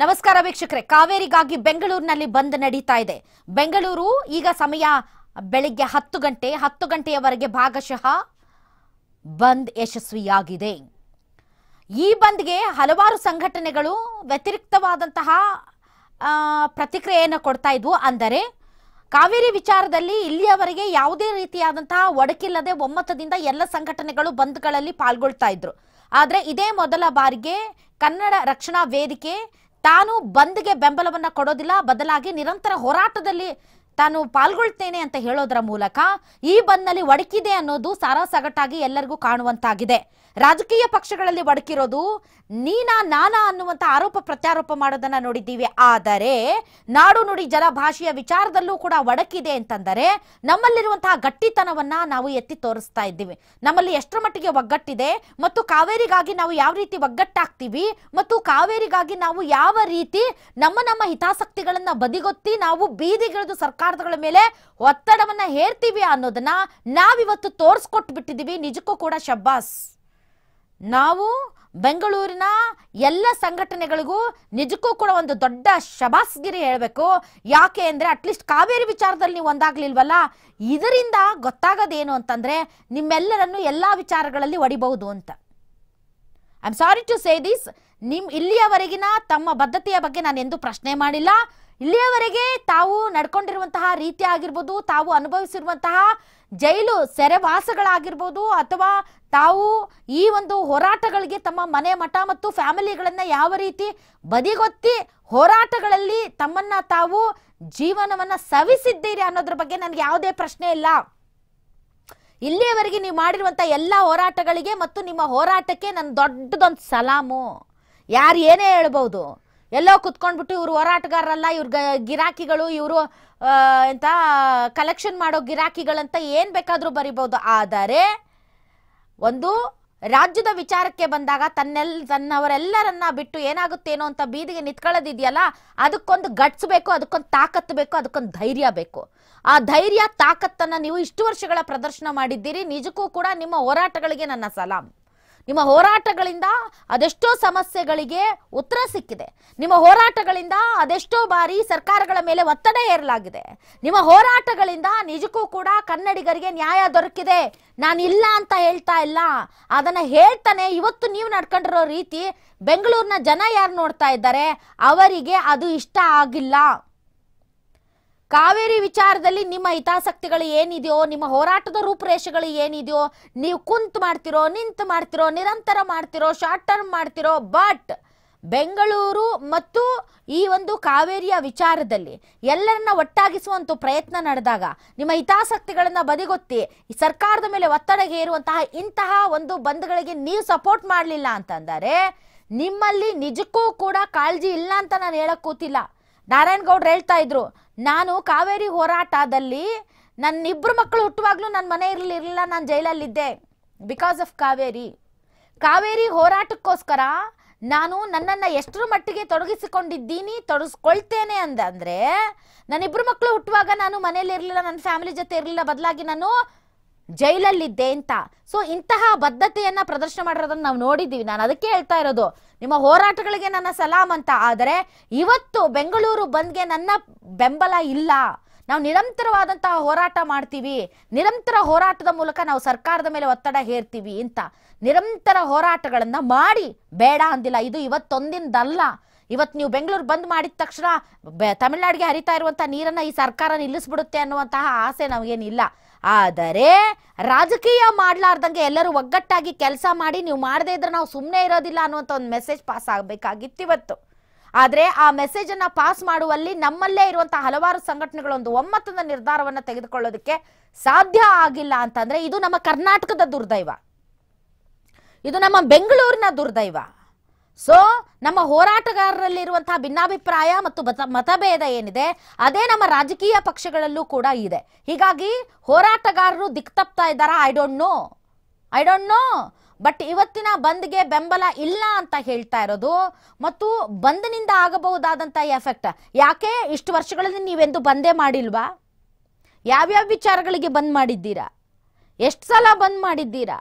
ನಮಸ್ಕಾರ ವೀಕ್ಷಕರೇ ಕಾವೇರಿಗಾಗಿ ಬೆಂಗಳೂರಿನಲ್ಲಿ ಬಂದ್ ನಡೀತಾ ಇದೆ ಬೆಂಗಳೂರು ಈಗ ಸಮಯ ಬೆಳಿಗ್ಗೆ ಹತ್ತು ಗಂಟೆ ಹತ್ತು ಗಂಟೆಯವರೆಗೆ ಭಾಗಶಃ ಬಂದ್ ಯಶಸ್ವಿಯಾಗಿದೆ ಈ ಬಂದ್ಗೆ ಹಲವಾರು ಸಂಘಟನೆಗಳು ವ್ಯತಿರಿಕ್ತವಾದಂತಹ ಪ್ರತಿಕ್ರಿಯೆಯನ್ನು ಕೊಡ್ತಾ ಇದ್ವು ಅಂದರೆ ಕಾವೇರಿ ವಿಚಾರದಲ್ಲಿ ಇಲ್ಲಿಯವರೆಗೆ ಯಾವುದೇ ರೀತಿಯಾದಂತಹ ಒಡಕಿಲ್ಲದೆ ಒಮ್ಮತದಿಂದ ಎಲ್ಲ ಸಂಘಟನೆಗಳು ಬಂದ್ಗಳಲ್ಲಿ ಪಾಲ್ಗೊಳ್ತಾ ಇದ್ರು ಆದರೆ ಇದೇ ಮೊದಲ ಬಾರಿಗೆ ಕನ್ನಡ ರಕ್ಷಣಾ ವೇದಿಕೆ ತಾನು ಬಂದ್ಗೆ ಬೆಂಬಲವನ್ನ ಕೊಡೋದಿಲ್ಲ ಬದಲಾಗಿ ನಿರಂತರ ಹೋರಾಟದಲ್ಲಿ ತಾನು ಪಾಲ್ಗೊಳ್ತೇನೆ ಅಂತ ಹೇಳೋದರ ಮೂಲಕ ಈ ಬಂದ್ನಲ್ಲಿ ಒಡಕಿದೆ ಅನ್ನೋದು ಸಾರಾಸಗಟಾಗಿ ಎಲ್ಲರಿಗೂ ಕಾಣುವಂತಾಗಿದೆ ರಾಜಕೀಯ ಪಕ್ಷಗಳಲ್ಲಿ ಒಡಕಿರೋದು ನೀನಾ ನಾನಾ ಅನ್ನುವಂಥ ಆರೋಪ ಪ್ರತ್ಯಾರೋಪ ಮಾಡೋದನ್ನ ನೋಡಿದ್ದೀವಿ ಆದರೆ ನಾಡು ನುಡಿ ಜಲ ಭಾಷೆಯ ವಿಚಾರದಲ್ಲೂ ಕೂಡ ಒಡಕಿದೆ ಅಂತಂದರೆ ನಮ್ಮಲ್ಲಿರುವಂತಹ ಗಟ್ಟಿತನವನ್ನ ನಾವು ಎತ್ತಿ ತೋರಿಸ್ತಾ ಇದ್ದೀವಿ ನಮ್ಮಲ್ಲಿ ಎಷ್ಟರ ಮಟ್ಟಿಗೆ ಒಗ್ಗಟ್ಟಿದೆ ಮತ್ತು ಕಾವೇರಿಗಾಗಿ ನಾವು ಯಾವ ರೀತಿ ಒಗ್ಗಟ್ಟಾಗ್ತೀವಿ ಮತ್ತು ಕಾವೇರಿಗಾಗಿ ನಾವು ಯಾವ ರೀತಿ ನಮ್ಮ ನಮ್ಮ ಹಿತಾಸಕ್ತಿಗಳನ್ನ ಬದಿಗೊತ್ತಿ ನಾವು ಬೀದಿಗಿಳಿದು ಸರ್ಕಾರಗಳ ಮೇಲೆ ಒತ್ತಡವನ್ನ ಹೇರ್ತೀವಿ ಅನ್ನೋದನ್ನ ನಾವಿವತ್ತು ತೋರಿಸ್ಕೊಟ್ಬಿಟ್ಟಿದ್ದೀವಿ ನಿಜಕ್ಕೂ ಕೂಡ ಶಬ್ಬಾಸ್ ನಾವು ಬೆಂಗಳೂರಿನ ಎಲ್ಲ ಸಂಘಟನೆಗಳಿಗೂ ನಿಜಕ್ಕೂ ಕೂಡ ಒಂದು ದೊಡ್ಡ ಶಬಾಸ್ಗಿರಿ ಹೇಳಬೇಕು ಯಾಕೆ ಅಂದರೆ ಅಟ್ಲೀಸ್ಟ್ ಕಾವೇರಿ ವಿಚಾರದಲ್ಲಿ ನೀವು ಒಂದಾಗ್ಲಿಲ್ವಲ್ಲ ಇದರಿಂದ ಗೊತ್ತಾಗೋದೇನು ಅಂತಂದರೆ ನಿಮ್ಮೆಲ್ಲರನ್ನು ಎಲ್ಲ ವಿಚಾರಗಳಲ್ಲಿ ಒಡಿಬಹುದು ಅಂತ I am sorry to say this ನಿಮ್ ಇಲ್ಲಿಯವರೆಗಿನ ತಮ್ಮ ಬದ್ಧತೆಯ ಬಗ್ಗೆ ನಾನು ಎಂದೂ ಪ್ರಶ್ನೆ ಮಾಡಿಲ್ಲ ಇಲ್ಲಿಯವರೆಗೆ ತಾವು ನಡ್ಕೊಂಡಿರುವಂತಹ ರೀತಿ ಆಗಿರ್ಬೋದು ತಾವು ಅನುಭವಿಸಿರುವಂತಹ ಜೈಲು ಸೆರೆವಾಸಗಳಾಗಿರ್ಬೋದು ಅಥವಾ ತಾವು ಈ ಒಂದು ಹೋರಾಟಗಳಿಗೆ ತಮ್ಮ ಮನೆ ಮಠ ಮತ್ತು ಫ್ಯಾಮಿಲಿಗಳನ್ನು ಯಾವ ರೀತಿ ಬದಿಗೊತ್ತಿ ಹೋರಾಟಗಳಲ್ಲಿ ತಮ್ಮನ್ನು ತಾವು ಜೀವನವನ್ನು ಸವಿಸಿದ್ದೀರಿ ಅನ್ನೋದ್ರ ಬಗ್ಗೆ ನನಗೆ ಯಾವುದೇ ಪ್ರಶ್ನೆ ಇಲ್ಲ ಇಲ್ಲಿಯವರೆಗೆ ನೀವು ಮಾಡಿರುವಂಥ ಎಲ್ಲ ಹೋರಾಟಗಳಿಗೆ ಮತ್ತು ನಿಮ್ಮ ಹೋರಾಟಕ್ಕೆ ನನ್ನ ದೊಡ್ಡದೊಂದು ಸಲಾಮು ಯಾರು ಏನೇ ಹೇಳ್ಬೋದು ಎಲ್ಲೋ ಕುತ್ಕೊಂಡ್ಬಿಟ್ಟು ಇವರು ಹೋರಾಟಗಾರರಲ್ಲ ಇವ್ರ ಗಿರಾಕಿಗಳು ಇವರು ಎಂತ ಕಲೆಕ್ಷನ್ ಮಾಡೋ ಗಿರಾಕಿಗಳಂತ ಏನು ಬೇಕಾದರೂ ಬರಿಬೋದು ಆದರೆ ಒಂದು ರಾಜ್ಯದ ವಿಚಾರಕ್ಕೆ ಬಂದಾಗ ತನ್ನೆಲ್ ತನ್ನವರೆಲ್ಲರನ್ನ ಬಿಟ್ಟು ಏನಾಗುತ್ತೇನೋ ಅಂತ ಬೀದಿಗೆ ನಿತ್ಕೊಳ್ಳೋದಿದೆಯಲ್ಲ ಅದಕ್ಕೊಂದು ಗಟ್ಸ್ ಬೇಕು ಅದಕ್ಕೊಂದು ತಾಕತ್ತು ಬೇಕು ಅದಕ್ಕೊಂದು ಧೈರ್ಯ ಬೇಕು ಆ ಧೈರ್ಯ ತಾಕತ್ತನ್ನು ನೀವು ಇಷ್ಟು ವರ್ಷಗಳ ಪ್ರದರ್ಶನ ಮಾಡಿದ್ದೀರಿ ನಿಜಕ್ಕೂ ಕೂಡ ನಿಮ್ಮ ಹೋರಾಟಗಳಿಗೆ ನನ್ನ ಸಲಾಮ್ ನಿಮ್ಮ ಹೋರಾಟಗಳಿಂದ ಅದೆಷ್ಟೋ ಸಮಸ್ಯೆಗಳಿಗೆ ಉತ್ತರ ಸಿಕ್ಕಿದೆ ನಿಮ್ಮ ಹೋರಾಟಗಳಿಂದ ಅದೆಷ್ಟೋ ಬಾರಿ ಸರ್ಕಾರಗಳ ಮೇಲೆ ಒತ್ತಡ ಏರಲಾಗಿದೆ ನಿಮ್ಮ ಹೋರಾಟಗಳಿಂದ ನಿಜಕ್ಕೂ ಕೂಡ ಕನ್ನಡಿಗರಿಗೆ ನ್ಯಾಯ ದೊರಕಿದೆ ನಾನು ಇಲ್ಲ ಅಂತ ಹೇಳ್ತಾ ಇಲ್ಲ ಅದನ್ನು ಹೇಳ್ತಾನೆ ಇವತ್ತು ನೀವು ನಡ್ಕೊಂಡಿರೋ ರೀತಿ ಬೆಂಗಳೂರಿನ ಜನ ಯಾರು ನೋಡ್ತಾ ಇದ್ದಾರೆ ಅವರಿಗೆ ಅದು ಇಷ್ಟ ಆಗಿಲ್ಲ ಕಾವೇರಿ ವಿಚಾರದಲ್ಲಿ ನಿಮ್ಮ ಹಿತಾಸಕ್ತಿಗಳು ಏನಿದೆಯೋ ನಿಮ್ಮ ಹೋರಾಟದ ರೂಪುರೇಷೆಗಳು ಏನಿದೆಯೋ ನೀವು ಕುಂತು ಮಾಡ್ತಿರೋ ನಿಂತು ಮಾಡ್ತಿರೋ ನಿರಂತರ ಮಾಡ್ತಿರೋ ಶಾರ್ಟ್ ಟರ್ಮ್ ಮಾಡ್ತಿರೋ ಬಟ್ ಬೆಂಗಳೂರು ಮತ್ತು ಈ ಒಂದು ಕಾವೇರಿಯ ವಿಚಾರದಲ್ಲಿ ಎಲ್ಲರನ್ನ ಒಟ್ಟಾಗಿಸುವಂಥ ಪ್ರಯತ್ನ ನಡೆದಾಗ ನಿಮ್ಮ ಹಿತಾಸಕ್ತಿಗಳನ್ನು ಬದಿಗೊತ್ತಿ ಸರ್ಕಾರದ ಮೇಲೆ ಒತ್ತಡ ಹೇರುವಂತಹ ಇಂತಹ ಒಂದು ಬಂದ್ಗಳಿಗೆ ನೀವು ಸಪೋರ್ಟ್ ಮಾಡಲಿಲ್ಲ ಅಂತಂದರೆ ನಿಮ್ಮಲ್ಲಿ ನಿಜಕ್ಕೂ ಕೂಡ ಕಾಳಜಿ ಇಲ್ಲ ಅಂತ ನಾನು ಹೇಳಕ್ ಕೂತಿಲ್ಲ ನಾರಾಯಣ ಗೌಡ್ರು ಹೇಳ್ತಾ ಇದ್ರು ನಾನು ಕಾವೇರಿ ಹೋರಾಟದಲ್ಲಿ ನನ್ನ ಇಬ್ಬರು ಮಕ್ಕಳು ಹುಟ್ಟುವಾಗಲೂ ನನ್ನ ಮನೆ ಇರಲಿರಲಿಲ್ಲ ನಾನು ಜೈಲಲ್ಲಿದ್ದೆ ಬಿಕಾಸ್ ಆಫ್ ಕಾವೇರಿ ಕಾವೇರಿ ಹೋರಾಟಕ್ಕೋಸ್ಕರ ನಾನು ನನ್ನನ್ನು ಎಷ್ಟರ ಮಟ್ಟಿಗೆ ತೊಡಗಿಸಿಕೊಂಡಿದ್ದೀನಿ ತೊಡಗಿಸ್ಕೊಳ್ತೇನೆ ಅಂದ ಅಂದರೆ ನನ್ನಿಬ್ಬರು ಮಕ್ಕಳು ಹುಟ್ಟುವಾಗ ನಾನು ಮನೇಲಿ ಇರಲಿಲ್ಲ ನನ್ನ ಫ್ಯಾಮಿಲಿ ಜೊತೆ ಇರಲಿಲ್ಲ ಬದಲಾಗಿ ನಾನು ಜೈಲಲ್ಲಿದ್ದೆ ಅಂತ ಸೊ ಇಂತಹ ಬದ್ಧತೆಯನ್ನ ಪ್ರದರ್ಶನ ಮಾಡಿರೋದನ್ನ ನಾವು ನೋಡಿದ್ದೀವಿ ನಾನು ಅದಕ್ಕೆ ಹೇಳ್ತಾ ಇರೋದು ನಿಮ್ಮ ಹೋರಾಟಗಳಿಗೆ ನನ್ನ ಸಲಾಮ್ ಅಂತ ಆದರೆ ಇವತ್ತು ಬೆಂಗಳೂರು ಬಂದ್ಗೆ ನನ್ನ ಬೆಂಬಲ ಇಲ್ಲ ನಾವು ನಿರಂತರವಾದಂತಹ ಹೋರಾಟ ಮಾಡ್ತೀವಿ ನಿರಂತರ ಹೋರಾಟದ ಮೂಲಕ ನಾವು ಸರ್ಕಾರದ ಮೇಲೆ ಒತ್ತಡ ಹೇರ್ತೀವಿ ಅಂತ ನಿರಂತರ ಹೋರಾಟಗಳನ್ನ ಮಾಡಿ ಬೇಡ ಅಂದಿಲ್ಲ ಇದು ಇವತ್ತೊಂದಿಂದಲ್ಲ ಇವತ್ತು ನೀವು ಬೆಂಗಳೂರು ಬಂದ್ ಮಾಡಿದ ತಕ್ಷಣ ತಮಿಳ್ನಾಡಿಗೆ ಹರಿತಾ ಇರುವಂತಹ ನೀರನ್ನ ಈ ಸರ್ಕಾರ ನಿಲ್ಲಿಸ್ಬಿಡುತ್ತೆ ಅನ್ನುವಂತಹ ಆಸೆ ನಮಗೇನಿಲ್ಲ ಆದರೆ ರಾಜಕೀಯ ಮಾಡಲಾರ್ದಂಗೆ ಎಲ್ಲರೂ ಒಗ್ಗಟ್ಟಾಗಿ ಕೆಲಸ ಮಾಡಿ ನೀವು ಮಾಡದೇ ಇದ್ರೆ ನಾವು ಸುಮ್ಮನೆ ಇರೋದಿಲ್ಲ ಅನ್ನುವಂಥ ಒಂದು ಮೆಸೇಜ್ ಪಾಸ್ ಆಗಬೇಕಾಗಿತ್ತು ಇವತ್ತು ಆದರೆ ಆ ಮೆಸೇಜನ್ನು ಪಾಸ್ ಮಾಡುವಲ್ಲಿ ನಮ್ಮಲ್ಲೇ ಇರುವಂಥ ಹಲವಾರು ಸಂಘಟನೆಗಳೊಂದು ಒಮ್ಮತದ ನಿರ್ಧಾರವನ್ನು ತೆಗೆದುಕೊಳ್ಳೋದಕ್ಕೆ ಸಾಧ್ಯ ಆಗಿಲ್ಲ ಅಂತಂದರೆ ಇದು ನಮ್ಮ ಕರ್ನಾಟಕದ ದುರ್ದೈವ ಇದು ನಮ್ಮ ಬೆಂಗಳೂರಿನ ದುರ್ದೈವ ಸೊ ನಮ್ಮ ಹೋರಾಟಗಾರರಲ್ಲಿರುವಂತಹ ಭಿನ್ನಾಭಿಪ್ರಾಯ ಮತ್ತು ಮತಭೇದ ಏನಿದೆ ಅದೇ ನಮ್ಮ ರಾಜಕೀಯ ಪಕ್ಷಗಳಲ್ಲೂ ಕೂಡ ಇದೆ ಹೀಗಾಗಿ ಹೋರಾಟಗಾರರು ದಿಕ್ತಪ್ತಾ ಇದ್ದಾರಾ I don't know I don't know but ಇವತ್ತಿನ ಬಂದ್ಗೆ ಬೆಂಬಲ ಇಲ್ಲ ಅಂತ ಹೇಳ್ತಾ ಇರೋದು ಮತ್ತು ಬಂದ್ನಿಂದ ಆಗಬಹುದಾದಂಥ ಎಫೆಕ್ಟ್ ಯಾಕೆ ಇಷ್ಟು ವರ್ಷಗಳಲ್ಲಿ ನೀವೆಂದು ಬಂದೇ ಮಾಡಿಲ್ವಾ ಯಾವ್ಯಾವ ವಿಚಾರಗಳಿಗೆ ಬಂದ್ ಮಾಡಿದ್ದೀರಾ ಎಷ್ಟು ಸಲ ಬಂದ್ ಮಾಡಿದ್ದೀರಾ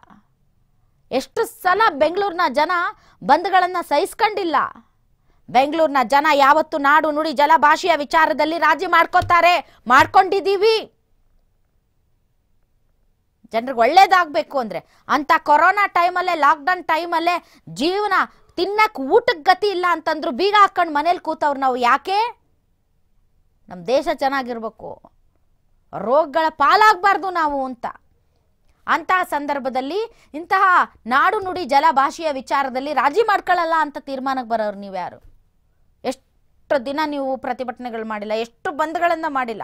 ಎಷ್ಟು ಸಲ ಬೆಂಗಳೂರಿನ ಜನ ಬಂದ್ಗಳನ್ನು ಸಹಿಸ್ಕೊಂಡಿಲ್ಲ ಬೆಂಗಳೂರಿನ ಜನ ಯಾವತ್ತು ನಾಡು ನುಡಿ ಜಲ ಭಾಷೆಯ ವಿಚಾರದಲ್ಲಿ ರಾಜಿ ಮಾಡ್ಕೋತಾರೆ ಮಾಡ್ಕೊಂಡಿದ್ದೀವಿ ಜನರಿಗೆ ಒಳ್ಳೇದಾಗಬೇಕು ಅಂದರೆ ಅಂಥ ಕೊರೋನಾ ಟೈಮಲ್ಲೇ ಲಾಕ್ಡೌನ್ ಟೈಮಲ್ಲೇ ಜೀವನ ತಿನ್ನಕ್ಕೆ ಊಟಕ್ಕೆ ಗತಿ ಇಲ್ಲ ಅಂತಂದ್ರು ಬೀಗ ಹಾಕ್ಕೊಂಡು ಮನೇಲಿ ಕೂತವ್ರು ನಾವು ಯಾಕೆ ನಮ್ಮ ದೇಶ ಚೆನ್ನಾಗಿರ್ಬೇಕು ರೋಗಗಳ ಪಾಲಾಗಬಾರ್ದು ನಾವು ಅಂತ ಅಂತಹ ಸಂದರ್ಭದಲ್ಲಿ ಇಂತಹ ನಾಡು ನುಡಿ ಜಲ ಭಾಷೆಯ ವಿಚಾರದಲ್ಲಿ ರಾಜಿ ಮಾಡ್ಕೊಳ್ಳಲ್ಲ ಅಂತ ತೀರ್ಮಾನಕ್ಕೆ ಬರೋರು ನೀವು ಯಾರು ಎಷ್ಟು ದಿನ ನೀವು ಪ್ರತಿಭಟನೆಗಳು ಮಾಡಿಲ್ಲ ಎಷ್ಟು ಬಂದ್ಗಳನ್ನು ಮಾಡಿಲ್ಲ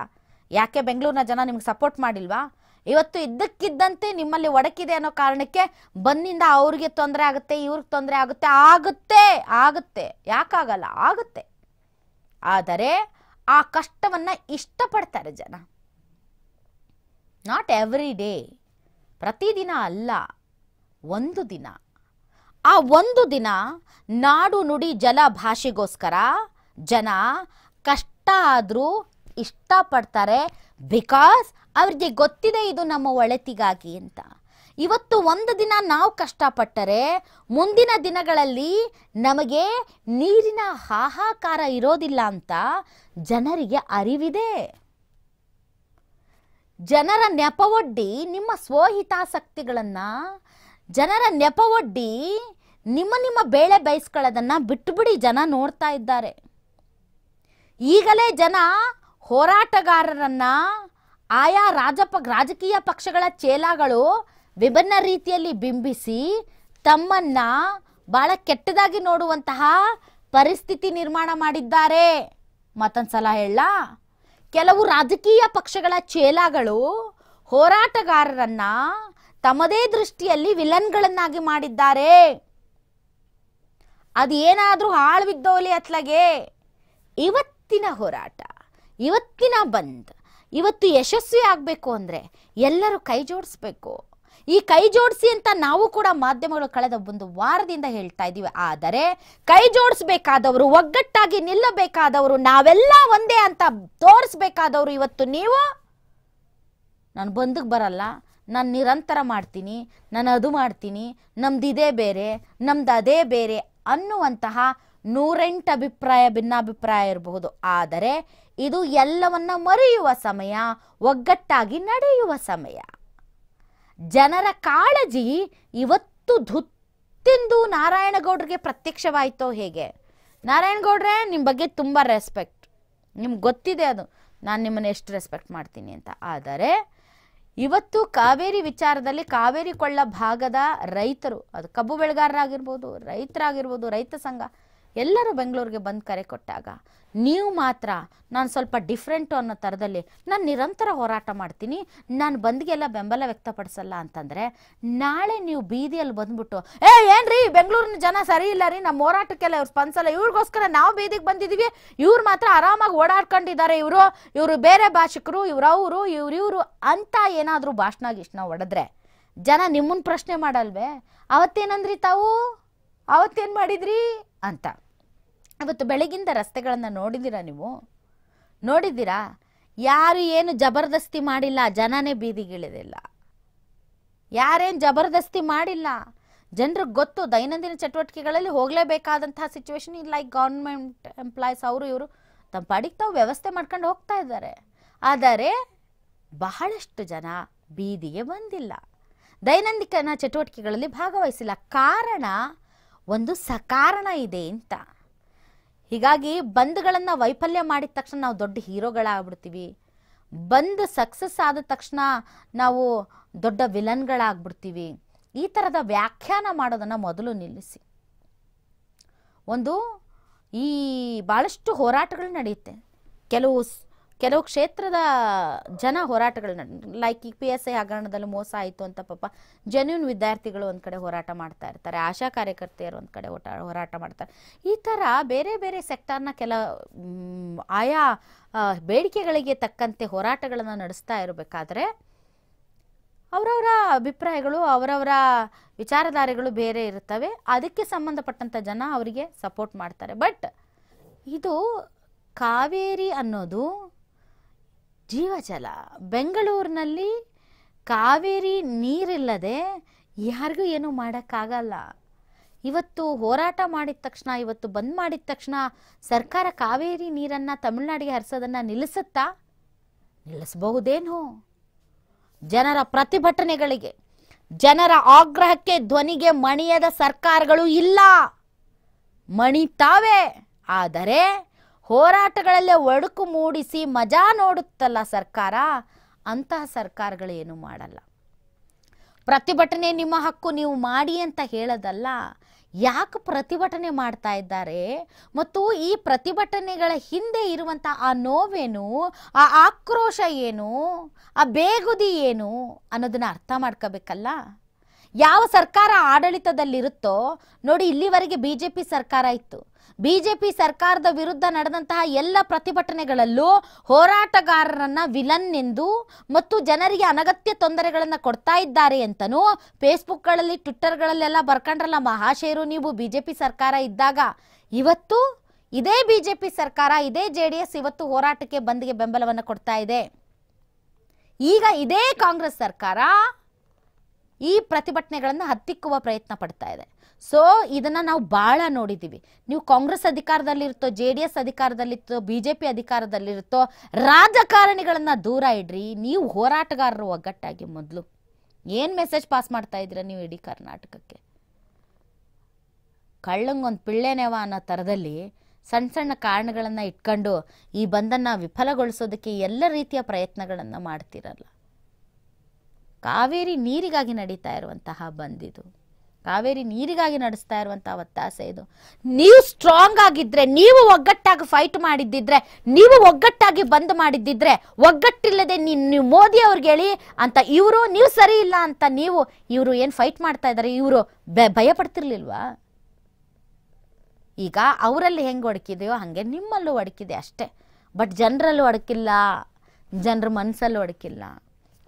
ಯಾಕೆ ಬೆಂಗಳೂರಿನ ಜನ ನಿಮ್ಗೆ ಸಪೋರ್ಟ್ ಮಾಡಿಲ್ವಾ ಇವತ್ತು ಇದ್ದಕ್ಕಿದ್ದಂತೆ ನಿಮ್ಮಲ್ಲಿ ಒಡಕಿದೆ ಅನ್ನೋ ಕಾರಣಕ್ಕೆ ಬಂದಿಂದ ಅವ್ರಿಗೆ ತೊಂದರೆ ಆಗುತ್ತೆ ಇವ್ರಿಗೆ ತೊಂದರೆ ಆಗುತ್ತೆ ಆಗುತ್ತೆ ಆಗುತ್ತೆ ಯಾಕಾಗಲ್ಲ ಆಗುತ್ತೆ ಆದರೆ ಆ ಕಷ್ಟವನ್ನು ಇಷ್ಟಪಡ್ತಾರೆ ಜನ ನಾಟ್ ಎವ್ರಿ ಡೇ ಪ್ರತಿದಿನ ಅಲ್ಲ ಒಂದು ದಿನ ಆ ಒಂದು ದಿನ ನಾಡು ನುಡಿ ಜಲ ಭಾಷೆಗೋಸ್ಕರ ಜನ ಕಷ್ಟ ಆದರೂ ಇಷ್ಟಪಡ್ತಾರೆ ಬಿಕಾಸ್ ಅವ್ರಿಗೆ ಗೊತ್ತಿದೆ ಇದು ನಮ್ಮ ಒಳತಿಗಾಗಿ ಅಂತ ಇವತ್ತು ಒಂದು ದಿನ ನಾವು ಕಷ್ಟಪಟ್ಟರೆ ಮುಂದಿನ ದಿನಗಳಲ್ಲಿ ನಮಗೆ ನೀರಿನ ಹಾಹಾಕಾರ ಇರೋದಿಲ್ಲ ಅಂತ ಜನರಿಗೆ ಅರಿವಿದೆ ಜನರ ನೆಪವೊಡ್ಡಿ ನಿಮ್ಮ ಸ್ವಹಿತಾಸಕ್ತಿಗಳನ್ನು ಜನರ ನೆಪವೊಡ್ಡಿ ನಿಮ್ಮ ನಿಮ್ಮ ಬೇಳೆ ಬಯಸ್ಕೊಳ್ಳೋದನ್ನು ಬಿಟ್ಟುಬಿಡಿ ಜನ ನೋಡ್ತಾ ಇದ್ದಾರೆ ಈಗಲೇ ಜನ ಹೋರಾಟಗಾರರನ್ನು ಆಯಾ ರಾಜಪ ರಾಜಕೀಯ ಪಕ್ಷಗಳ ಚೇಲಾಗಳು ವಿಭಿನ್ನ ರೀತಿಯಲ್ಲಿ ಬಿಂಬಿಸಿ ತಮ್ಮನ್ನು ಭಾಳ ಕೆಟ್ಟದಾಗಿ ನೋಡುವಂತಹ ಪರಿಸ್ಥಿತಿ ನಿರ್ಮಾಣ ಮಾಡಿದ್ದಾರೆ ಮತ್ತೊಂದು ಸಲ ಹೇಳ ಕೆಲವು ರಾಜಕೀಯ ಪಕ್ಷಗಳ ಚೇಲಾಗಳು ಹೋರಾಟಗಾರರನ್ನ ತಮ್ಮದೇ ದೃಷ್ಟಿಯಲ್ಲಿ ವಿಲನ್ಗಳನ್ನಾಗಿ ಮಾಡಿದ್ದಾರೆ ಅದೇನಾದರೂ ಹಾಳು ಬಿದ್ದೋಲಿ ಅತ್ಲಗೆ ಇವತ್ತಿನ ಹೋರಾಟ ಇವತ್ತಿನ ಬಂದ್ ಇವತ್ತು ಯಶಸ್ವಿ ಆಗಬೇಕು ಅಂದರೆ ಎಲ್ಲರೂ ಕೈ ಜೋಡಿಸ್ಬೇಕು ಈ ಕೈ ಜೋಡಿಸಿ ಅಂತ ನಾವು ಕೂಡ ಮಾಧ್ಯಮಗಳು ಕಳೆದ ಒಂದು ವಾರದಿಂದ ಹೇಳ್ತಾ ಇದ್ದೀವಿ ಆದರೆ ಕೈ ಜೋಡಿಸಬೇಕಾದವರು ಒಗ್ಗಟ್ಟಾಗಿ ನಿಲ್ಲಬೇಕಾದವರು ನಾವೆಲ್ಲ ಒಂದೇ ಅಂತ ತೋರಿಸ್ಬೇಕಾದವರು ಇವತ್ತು ನೀವು ನಾನು ಬಂದಕ್ಕೆ ಬರಲ್ಲ ನಾನು ನಿರಂತರ ಮಾಡ್ತೀನಿ ನಾನು ಅದು ಮಾಡ್ತೀನಿ ನಮ್ದು ಇದೇ ಬೇರೆ ನಮ್ದು ಅದೇ ಬೇರೆ ಅನ್ನುವಂತಹ ನೂರೆಂಟು ಅಭಿಪ್ರಾಯ ಭಿನ್ನಾಭಿಪ್ರಾಯ ಇರಬಹುದು ಆದರೆ ಇದು ಎಲ್ಲವನ್ನ ಮರೆಯುವ ಸಮಯ ಒಗ್ಗಟ್ಟಾಗಿ ನಡೆಯುವ ಸಮಯ ಜನರ ಕಾಳಜಿ ಇವತ್ತು ಧುತ್ತೆಂದು ನಾರಾಯಣಗೌಡ್ರಿಗೆ ಪ್ರತ್ಯಕ್ಷವಾಯಿತೋ ಹೇಗೆ ನಾರಾಯಣಗೌಡ್ರೆ ನಿಮ್ಮ ಬಗ್ಗೆ ತುಂಬ ರೆಸ್ಪೆಕ್ಟ್ ನಿಮ್ಗೆ ಗೊತ್ತಿದೆ ಅದು ನಾನು ನಿಮ್ಮನ್ನು ಎಷ್ಟು ರೆಸ್ಪೆಕ್ಟ್ ಮಾಡ್ತೀನಿ ಅಂತ ಆದರೆ ಇವತ್ತು ಕಾವೇರಿ ವಿಚಾರದಲ್ಲಿ ಕಾವೇರಿ ಕೊಳ್ಳ ಭಾಗದ ರೈತರು ಅದು ಕಬ್ಬು ಬೆಳೆಗಾರರಾಗಿರ್ಬೋದು ರೈತರಾಗಿರ್ಬೋದು ರೈತ ಸಂಘ ಎಲ್ಲರೂ ಬೆಂಗಳೂರಿಗೆ ಬಂದು ಕರೆ ಕೊಟ್ಟಾಗ ನೀವು ಮಾತ್ರ ನಾನು ಸ್ವಲ್ಪ ಡಿಫ್ರೆಂಟು ಅನ್ನೋ ಥರದಲ್ಲಿ ನಾನು ನಿರಂತರ ಹೋರಾಟ ಮಾಡ್ತೀನಿ ನಾನು ಬಂದ್ಗೆಲ್ಲ ಬೆಂಬಲ ವ್ಯಕ್ತಪಡಿಸಲ್ಲ ಅಂತಂದರೆ ನಾಳೆ ನೀವು ಬೀದಿಯಲ್ಲಿ ಬಂದ್ಬಿಟ್ಟು ಏ ಏನು ರೀ ಬೆಂಗಳೂರಿನ ಜನ ಸರಿ ಇಲ್ಲ ರೀ ನಮ್ಮ ಹೋರಾಟಕ್ಕೆಲ್ಲ ಇವ್ರು ಸ್ಪಂದಿಸಲ್ಲ ಇವ್ರಿಗೋಸ್ಕರ ನಾವು ಬೀದಿಗೆ ಬಂದಿದ್ದೀವಿ ಇವ್ರು ಮಾತ್ರ ಆರಾಮಾಗಿ ಓಡಾಡ್ಕೊಂಡಿದ್ದಾರೆ ಇವರು ಇವರು ಬೇರೆ ಭಾಷಿಕರು ಅವರು ಇವ್ರಿವರು ಅಂತ ಏನಾದರೂ ಭಾಷಣ ನಾವು ಹೊಡೆದ್ರೆ ಜನ ನಿಮ್ಮನ್ನು ಪ್ರಶ್ನೆ ಮಾಡಲ್ವೇ ಅವತ್ತೇನಂದ್ರಿ ತಾವು ಅವತ್ತೇನು ಮಾಡಿದ್ರಿ ಅಂತ ಇವತ್ತು ಬೆಳಗಿಂದ ರಸ್ತೆಗಳನ್ನು ನೋಡಿದ್ದೀರಾ ನೀವು ನೋಡಿದ್ದೀರಾ ಯಾರು ಏನು ಜಬರ್ದಸ್ತಿ ಮಾಡಿಲ್ಲ ಜನನೇ ಬೀದಿಗಿಳಿದಿಲ್ಲ ಯಾರೇನು ಜಬರ್ದಸ್ತಿ ಮಾಡಿಲ್ಲ ಜನರಿಗೆ ಗೊತ್ತು ದೈನಂದಿನ ಚಟುವಟಿಕೆಗಳಲ್ಲಿ ಹೋಗಲೇಬೇಕಾದಂತಹ ಸಿಚುವೇಶನ್ ಲೈಕ್ ಗೌರ್ಮೆಂಟ್ ಎಂಪ್ಲಾಯೀಸ್ ಅವರು ಇವರು ತಮ್ಮ ಪಾಡಿಗೆ ತಾವು ವ್ಯವಸ್ಥೆ ಮಾಡ್ಕೊಂಡು ಹೋಗ್ತಾ ಇದ್ದಾರೆ ಆದರೆ ಬಹಳಷ್ಟು ಜನ ಬೀದಿಗೆ ಬಂದಿಲ್ಲ ದೈನಂದಿನ ಚಟುವಟಿಕೆಗಳಲ್ಲಿ ಭಾಗವಹಿಸಿಲ್ಲ ಕಾರಣ ಒಂದು ಸಕಾರಣ ಇದೆ ಅಂತ ಹೀಗಾಗಿ ಬಂದ್ಗಳನ್ನು ವೈಫಲ್ಯ ಮಾಡಿದ ತಕ್ಷಣ ನಾವು ದೊಡ್ಡ ಹೀರೋಗಳಾಗ್ಬಿಡ್ತೀವಿ ಬಂದ್ ಸಕ್ಸಸ್ ಆದ ತಕ್ಷಣ ನಾವು ದೊಡ್ಡ ವಿಲನ್ಗಳಾಗ್ಬಿಡ್ತೀವಿ ಈ ಥರದ ವ್ಯಾಖ್ಯಾನ ಮಾಡೋದನ್ನು ಮೊದಲು ನಿಲ್ಲಿಸಿ ಒಂದು ಈ ಭಾಳಷ್ಟು ಹೋರಾಟಗಳು ನಡೆಯುತ್ತೆ ಕೆಲವು ಕೆಲವು ಕ್ಷೇತ್ರದ ಜನ ಹೋರಾಟಗಳನ್ನ ಲೈಕ್ ಈ ಪಿ ಎಸ್ ಐ ಹಗರಣದಲ್ಲಿ ಮೋಸ ಆಯಿತು ಅಂತ ಪಾಪ ಜೆನ್ಯೂನ್ ವಿದ್ಯಾರ್ಥಿಗಳು ಒಂದು ಕಡೆ ಹೋರಾಟ ಮಾಡ್ತಾ ಇರ್ತಾರೆ ಆಶಾ ಕಾರ್ಯಕರ್ತೆಯರು ಒಂದು ಕಡೆ ಹೋರಾಟ ಮಾಡ್ತಾರೆ ಈ ಥರ ಬೇರೆ ಬೇರೆ ಸೆಕ್ಟರ್ನ ಕೆಲ ಆಯಾ ಬೇಡಿಕೆಗಳಿಗೆ ತಕ್ಕಂತೆ ಹೋರಾಟಗಳನ್ನು ನಡೆಸ್ತಾ ಇರಬೇಕಾದ್ರೆ ಅವರವರ ಅಭಿಪ್ರಾಯಗಳು ಅವರವರ ವಿಚಾರಧಾರೆಗಳು ಬೇರೆ ಇರ್ತವೆ ಅದಕ್ಕೆ ಸಂಬಂಧಪಟ್ಟಂಥ ಜನ ಅವರಿಗೆ ಸಪೋರ್ಟ್ ಮಾಡ್ತಾರೆ ಬಟ್ ಇದು ಕಾವೇರಿ ಅನ್ನೋದು ಜೀವಜಲ ಬೆಂಗಳೂರಿನಲ್ಲಿ ಕಾವೇರಿ ನೀರಿಲ್ಲದೆ ಯಾರಿಗೂ ಏನೂ ಮಾಡೋಕ್ಕಾಗಲ್ಲ ಇವತ್ತು ಹೋರಾಟ ಮಾಡಿದ ತಕ್ಷಣ ಇವತ್ತು ಬಂದ್ ಮಾಡಿದ ತಕ್ಷಣ ಸರ್ಕಾರ ಕಾವೇರಿ ನೀರನ್ನು ತಮಿಳುನಾಡಿಗೆ ಹರಿಸೋದನ್ನು ನಿಲ್ಲಿಸುತ್ತಾ ನಿಲ್ಲಿಸಬಹುದೇನು ಜನರ ಪ್ರತಿಭಟನೆಗಳಿಗೆ ಜನರ ಆಗ್ರಹಕ್ಕೆ ಧ್ವನಿಗೆ ಮಣಿಯದ ಸರ್ಕಾರಗಳು ಇಲ್ಲ ಮಣಿತಾವೆ ಆದರೆ ಹೋರಾಟಗಳಲ್ಲೇ ಒಡುಕು ಮೂಡಿಸಿ ಮಜಾ ನೋಡುತ್ತಲ್ಲ ಸರ್ಕಾರ ಅಂತಹ ಸರ್ಕಾರಗಳೇನು ಮಾಡಲ್ಲ ಪ್ರತಿಭಟನೆ ನಿಮ್ಮ ಹಕ್ಕು ನೀವು ಮಾಡಿ ಅಂತ ಹೇಳೋದಲ್ಲ ಯಾಕೆ ಪ್ರತಿಭಟನೆ ಮಾಡ್ತಾ ಇದ್ದಾರೆ ಮತ್ತು ಈ ಪ್ರತಿಭಟನೆಗಳ ಹಿಂದೆ ಇರುವಂಥ ಆ ನೋವೇನು ಆ ಆಕ್ರೋಶ ಏನು ಆ ಬೇಗುದಿ ಏನು ಅನ್ನೋದನ್ನ ಅರ್ಥ ಮಾಡ್ಕೋಬೇಕಲ್ಲ ಯಾವ ಸರ್ಕಾರ ಆಡಳಿತದಲ್ಲಿರುತ್ತೋ ನೋಡಿ ಇಲ್ಲಿವರೆಗೆ ಬಿ ಜೆ ಪಿ ಸರ್ಕಾರ ಇತ್ತು ಬಿಜೆಪಿ ಸರ್ಕಾರದ ವಿರುದ್ಧ ನಡೆದಂತಹ ಎಲ್ಲ ಪ್ರತಿಭಟನೆಗಳಲ್ಲೂ ಹೋರಾಟಗಾರರನ್ನ ವಿಲನ್ ಎಂದು ಮತ್ತು ಜನರಿಗೆ ಅನಗತ್ಯ ತೊಂದರೆಗಳನ್ನು ಕೊಡ್ತಾ ಇದ್ದಾರೆ ಅಂತನೂ ಫೇಸ್ಬುಕ್ಗಳಲ್ಲಿ ಟ್ವಿಟ್ಟರ್ಗಳಲ್ಲೆಲ್ಲ ಬರ್ಕಂಡ್ರಲ್ಲ ಮಹಾಶೇರು ನೀವು ಬಿಜೆಪಿ ಸರ್ಕಾರ ಇದ್ದಾಗ ಇವತ್ತು ಇದೇ ಬಿಜೆಪಿ ಸರ್ಕಾರ ಇದೇ ಜೆ ಡಿ ಎಸ್ ಇವತ್ತು ಹೋರಾಟಕ್ಕೆ ಬಂದ್ಗೆ ಬೆಂಬಲವನ್ನು ಕೊಡ್ತಾ ಇದೆ ಈಗ ಇದೇ ಕಾಂಗ್ರೆಸ್ ಸರ್ಕಾರ ಈ ಪ್ರತಿಭಟನೆಗಳನ್ನು ಹತ್ತಿಕ್ಕುವ ಪ್ರಯತ್ನ ಪಡ್ತಾ ಇದೆ ಸೊ ಇದನ್ನು ನಾವು ಭಾಳ ನೋಡಿದ್ದೀವಿ ನೀವು ಕಾಂಗ್ರೆಸ್ ಅಧಿಕಾರದಲ್ಲಿರುತ್ತೋ ಜೆ ಡಿ ಎಸ್ ಅಧಿಕಾರದಲ್ಲಿತ್ತೋ ಬಿ ಜೆ ಪಿ ಅಧಿಕಾರದಲ್ಲಿರುತ್ತೋ ರಾಜಕಾರಣಿಗಳನ್ನು ದೂರ ಇಡ್ರಿ ನೀವು ಹೋರಾಟಗಾರರು ಒಗ್ಗಟ್ಟಾಗಿ ಮೊದಲು ಏನು ಮೆಸೇಜ್ ಪಾಸ್ ಮಾಡ್ತಾ ಇದ್ದೀರಾ ನೀವು ಇಡೀ ಕರ್ನಾಟಕಕ್ಕೆ ಕಳ್ಳಂಗೊಂದು ಪಿಳ್ಳೆನೇವ ಅನ್ನೋ ಥರದಲ್ಲಿ ಸಣ್ಣ ಸಣ್ಣ ಕಾರಣಗಳನ್ನು ಇಟ್ಕೊಂಡು ಈ ಬಂದನ್ನು ವಿಫಲಗೊಳಿಸೋದಕ್ಕೆ ಎಲ್ಲ ರೀತಿಯ ಪ್ರಯತ್ನಗಳನ್ನು ಮಾಡ್ತಿರಲ್ಲ ಕಾವೇರಿ ನೀರಿಗಾಗಿ ನಡೀತಾ ಇರುವಂತಹ ಬಂದಿದು ಕಾವೇರಿ ನೀರಿಗಾಗಿ ನಡೆಸ್ತಾ ಇರುವಂತಹ ಒತ್ತಾಸೆ ಇದು ನೀವು ಸ್ಟ್ರಾಂಗ್ ಆಗಿದ್ರೆ ನೀವು ಒಗ್ಗಟ್ಟಾಗಿ ಫೈಟ್ ಮಾಡಿದ್ದಿದ್ರೆ ನೀವು ಒಗ್ಗಟ್ಟಾಗಿ ಬಂದ್ ಮಾಡಿದ್ದಿದ್ರೆ ಒಗ್ಗಟ್ಟಿಲ್ಲದೆ ನೀವು ಮೋದಿ ಅವ್ರಿಗೆ ಹೇಳಿ ಅಂತ ಇವರು ನೀವು ಸರಿ ಇಲ್ಲ ಅಂತ ನೀವು ಇವರು ಏನು ಫೈಟ್ ಮಾಡ್ತಾ ಇದ್ದಾರೆ ಇವರು ಭಯ ಪಡ್ತಿರ್ಲಿಲ್ವಾ ಈಗ ಅವರಲ್ಲಿ ಹೆಂಗೆ ಒಡಕಿದೆಯೋ ಹಾಗೆ ನಿಮ್ಮಲ್ಲೂ ಒಡಕಿದೆ ಅಷ್ಟೇ ಬಟ್ ಜನರಲ್ಲೂ ಒಡಕಿಲ್ಲ ಜನರ ಮನಸ್ಸಲ್ಲೂ ಒಡಕಿಲ್ಲ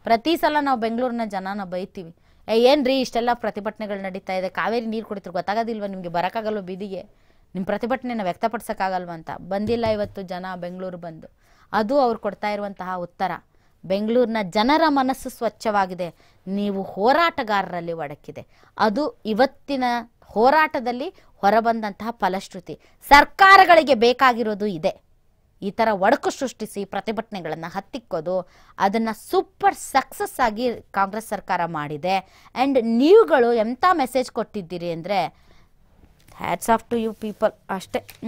ಪ್ರತಿ ಸಲ ನಾವು ಬೆಂಗಳೂರಿನ ಜನನ ಬೈತೀವಿ ರೀ ಇಷ್ಟೆಲ್ಲ ಪ್ರತಿಭಟನೆಗಳು ನಡೀತಾ ಇದೆ ಕಾವೇರಿ ನೀರು ಕುಡಿತರು ಗೊತ್ತಾಗೋದಿಲ್ವ ನಿಮಗೆ ಬರೋಕ್ಕಾಗಲ್ವ ಬೀದಿಗೆ ನಿಮ್ಮ ಪ್ರತಿಭಟನೆಯನ್ನು ವ್ಯಕ್ತಪಡಿಸೋಕ್ಕಾಗಲ್ವ ಅಂತ ಬಂದಿಲ್ಲ ಇವತ್ತು ಜನ ಬೆಂಗಳೂರು ಬಂದು ಅದು ಅವ್ರು ಕೊಡ್ತಾ ಇರುವಂತಹ ಉತ್ತರ ಬೆಂಗಳೂರಿನ ಜನರ ಮನಸ್ಸು ಸ್ವಚ್ಛವಾಗಿದೆ ನೀವು ಹೋರಾಟಗಾರರಲ್ಲಿ ಒಡಕಿದೆ ಅದು ಇವತ್ತಿನ ಹೋರಾಟದಲ್ಲಿ ಹೊರಬಂದಂತಹ ಫಲಶ್ರುತಿ ಸರ್ಕಾರಗಳಿಗೆ ಬೇಕಾಗಿರೋದು ಇದೆ ಈ ಥರ ಒಡಕು ಸೃಷ್ಟಿಸಿ ಪ್ರತಿಭಟನೆಗಳನ್ನು ಹತ್ತಿಕ್ಕೋದು ಅದನ್ನು ಸೂಪರ್ ಸಕ್ಸಸ್ ಆಗಿ ಕಾಂಗ್ರೆಸ್ ಸರ್ಕಾರ ಮಾಡಿದೆ ಆ್ಯಂಡ್ ನೀವುಗಳು ಎಂಥ ಮೆಸೇಜ್ ಕೊಟ್ಟಿದ್ದೀರಿ ಅಂದರೆ hats off to you people ಅಷ್ಟೇ